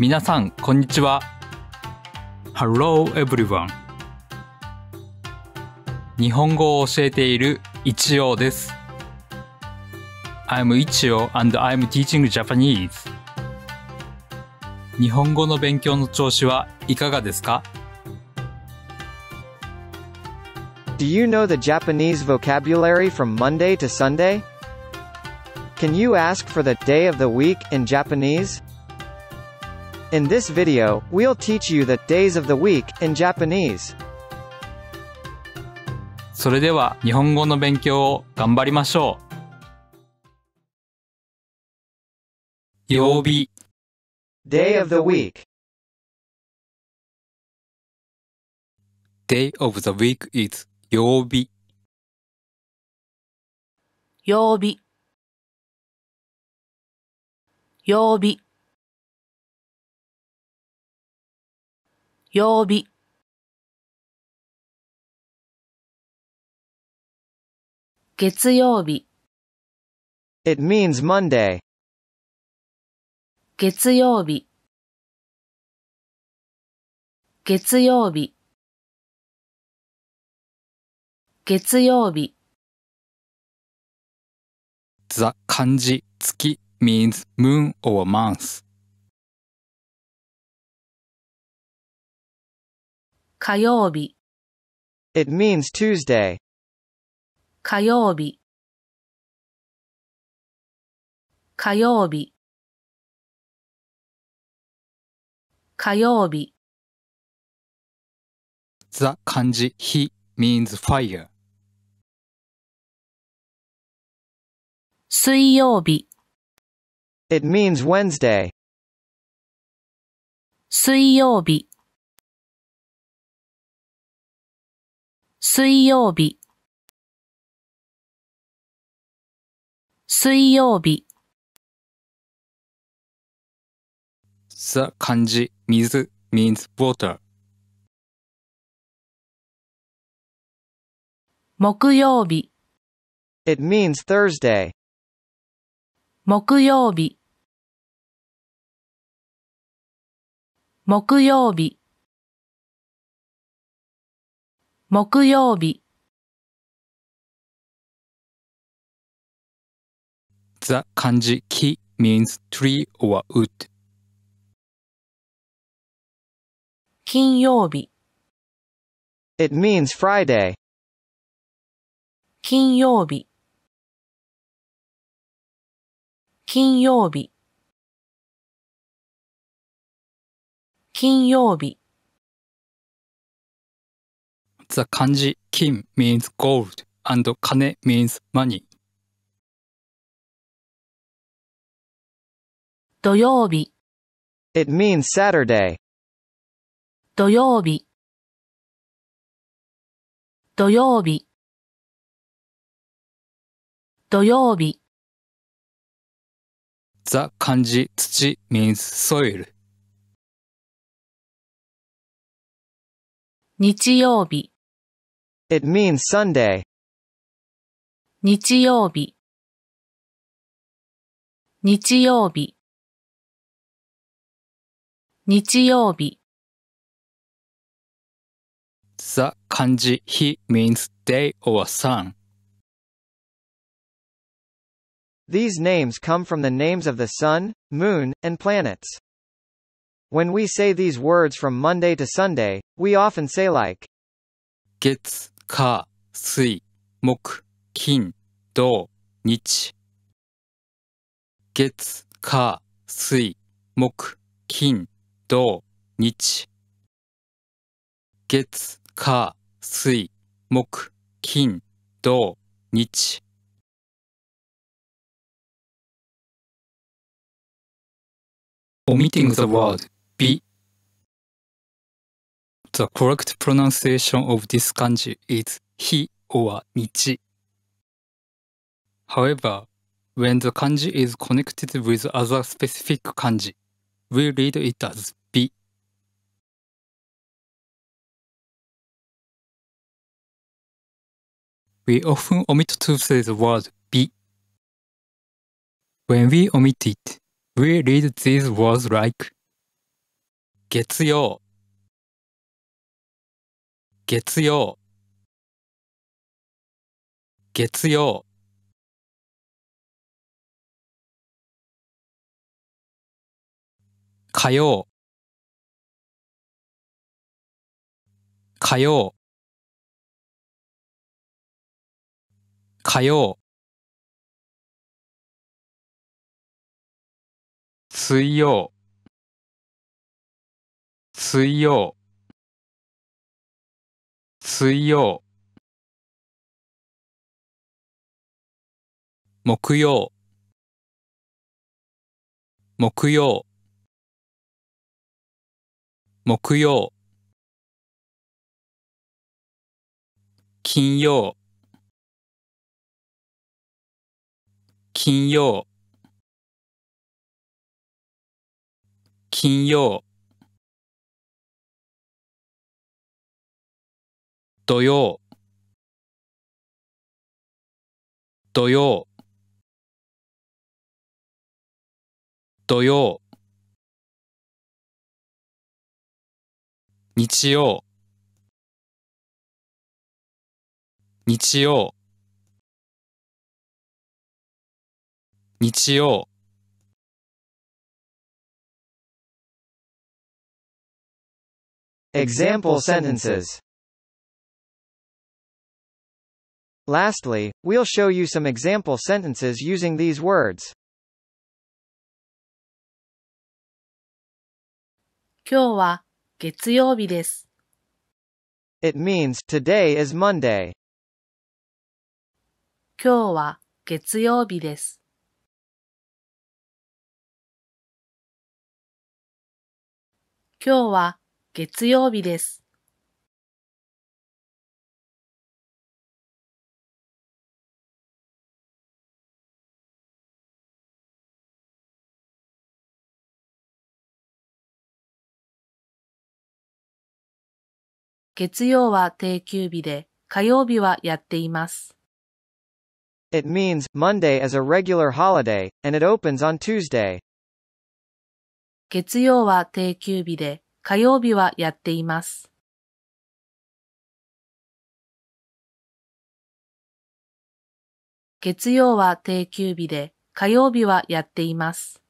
皆さんこんにちは Hello everyone 日本語を教えている一応です I'm 一応 and I'm teaching Japanese 日本語の勉強の調子はいかがですか Do you know the Japanese vocabulary from Monday to Sunday? Can you ask for the day of the week in Japanese? In this video, we'll teach you the days of the week in Japanese. それでは日本語の勉強を頑張りましょう。曜日 Day of the week Day of the week is 曜日曜日曜日曜日月曜日 It means Monday. 月曜日月曜日月曜日 The 漢字月 means moon or month. 火曜日 It means Tuesday. 火曜日火曜日火曜日 The 漢字火 means fire. 水曜日 It means Wednesday. 水曜日水曜日水曜日さ、漢字、水 means water 木曜日 It means Thursday 木曜日木曜日木曜日 The k a n means tree or wood. 金曜日 It means Friday. 金曜日金曜日金曜日 The 漢字金 m means gold and 金 means money. 土曜日 It means Saturday. 土曜日土曜日土曜日 The 漢字土 means soil. 日曜日 It means Sunday. 日曜日日曜日日曜日 The kanji he means day or sun. These names come from the names of the sun, moon, and planets. When we say these words from Monday to Sunday, we often say like gets 火、水、木、金、土、日。月、火、水、木、金、土、日。月、火、水、木、金、土、日。Omitting the word be The correct pronunciation of this kanji is h or m However, when the kanji is connected with other specific kanji, we read it as bi. We often omit to say the word bi. When we omit it, we read these words like 月曜月曜月曜火曜火曜火曜水曜水曜水曜木曜木曜木曜金曜金曜金曜土曜土曜土曜日曜日曜日曜 Example sentences Lastly, we'll show you some example sentences using these words. 今日は月曜日です。It means today is Monday. 今日は月曜日です。今日は月曜日です。月曜は定休日で、火曜日はやっています。It means Monday is a regular holiday, and it opens on Tuesday. 月曜は定休日で、火曜日はやっています。月曜は定休日で、火曜日はやっています。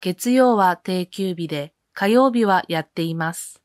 月曜は定休日で、火曜日はやっています。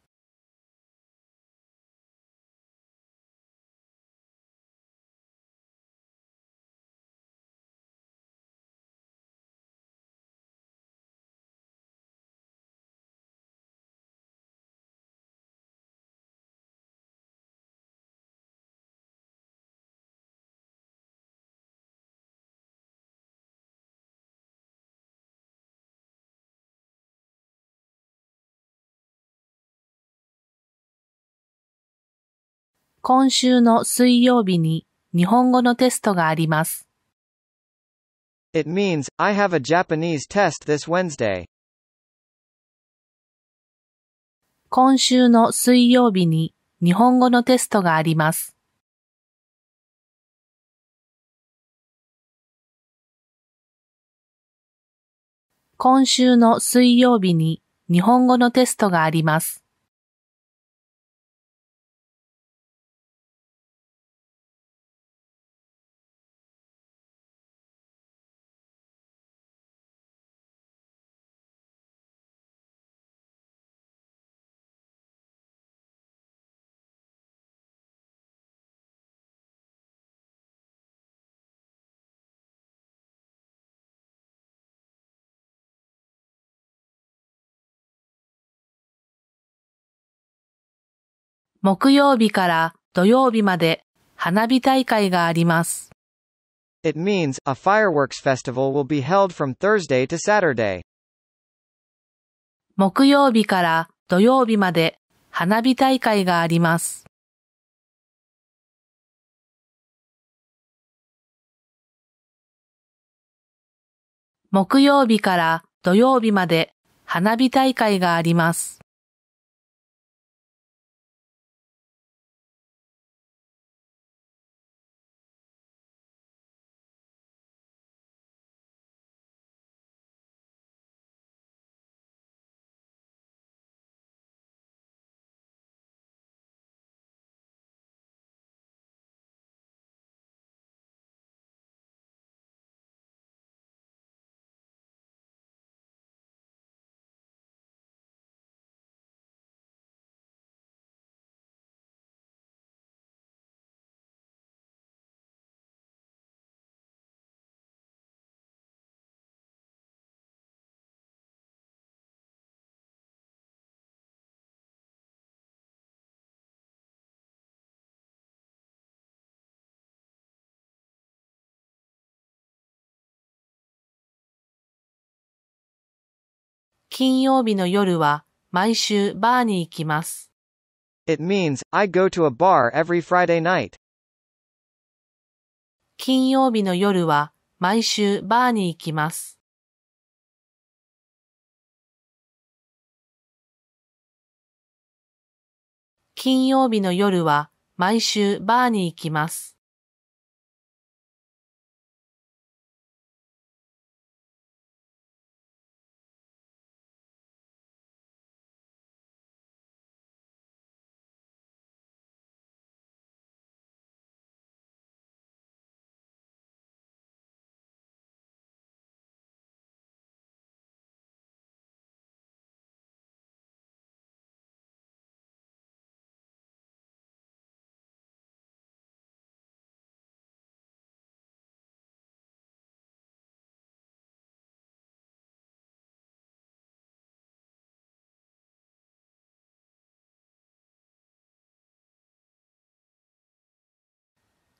今週の水曜日に日本語のテストがあります。It means, I have a Japanese test this Wednesday. 今週の水曜日に日本語のテストがあります。今週の水曜日に日本語のテストがあります。木曜日から土曜日まで花火大会があります。It means, a fireworks festival will be held from Thursday to Saturday. 木曜日から土曜日まで花火大会があります。木曜日から土曜日まで花火大会があります。金曜日の夜は毎週バーに行きます。It means, I go to a bar every Friday night. 金曜日の夜は毎週バーに行きます。金曜日の夜は毎週バーに行きます。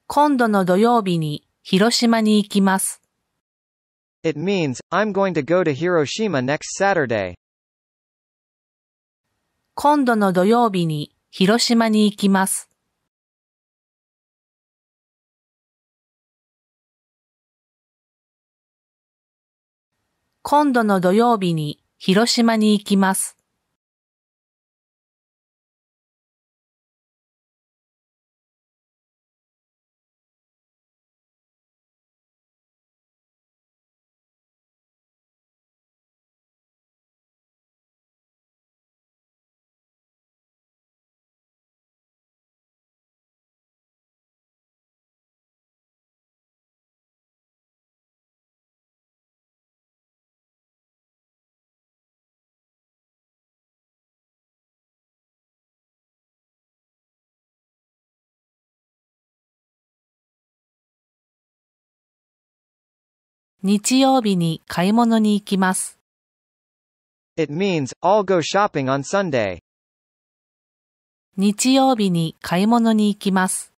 今度の土曜日に広島に行きます。It means, I'm going to go to Hiroshima next Saturday. 今度の土曜日に広島に行きます。今度の土曜日に広島に行きます。日曜日に買い物に行きます。It means, I'll go shopping on Sunday. 日曜日に買い物に行きます。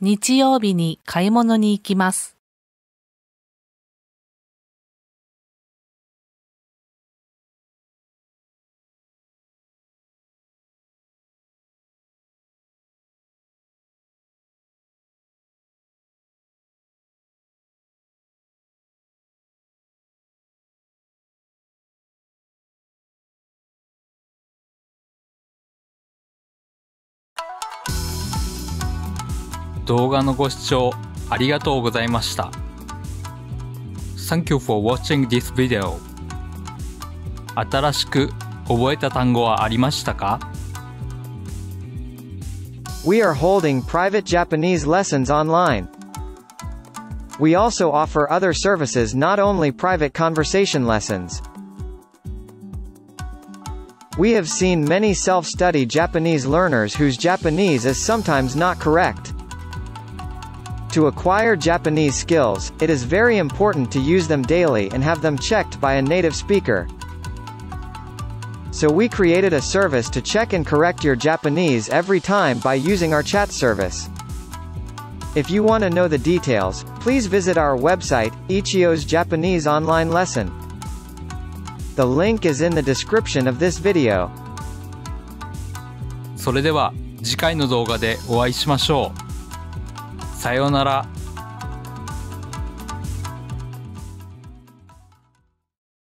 日曜日に買い物に行きます。動画のご視聴ありがとうございました。Thank you for watching this video. 新しく覚えた単語はありましたか We are holding private Japanese lessons online. We also offer other services not only private conversation lessons. We have seen many self-study Japanese learners whose Japanese is sometimes not correct. To acquire Japanese skills, it is very important to use them daily and have them checked by a native speaker. So we created a service to check and correct your Japanese every time by using our chat service. If you want to know the details, please visit our website, Ichio's Japanese Online Lesson. The link is in the description of this video. それでは次回の動画でお会いしましょう。さようなら。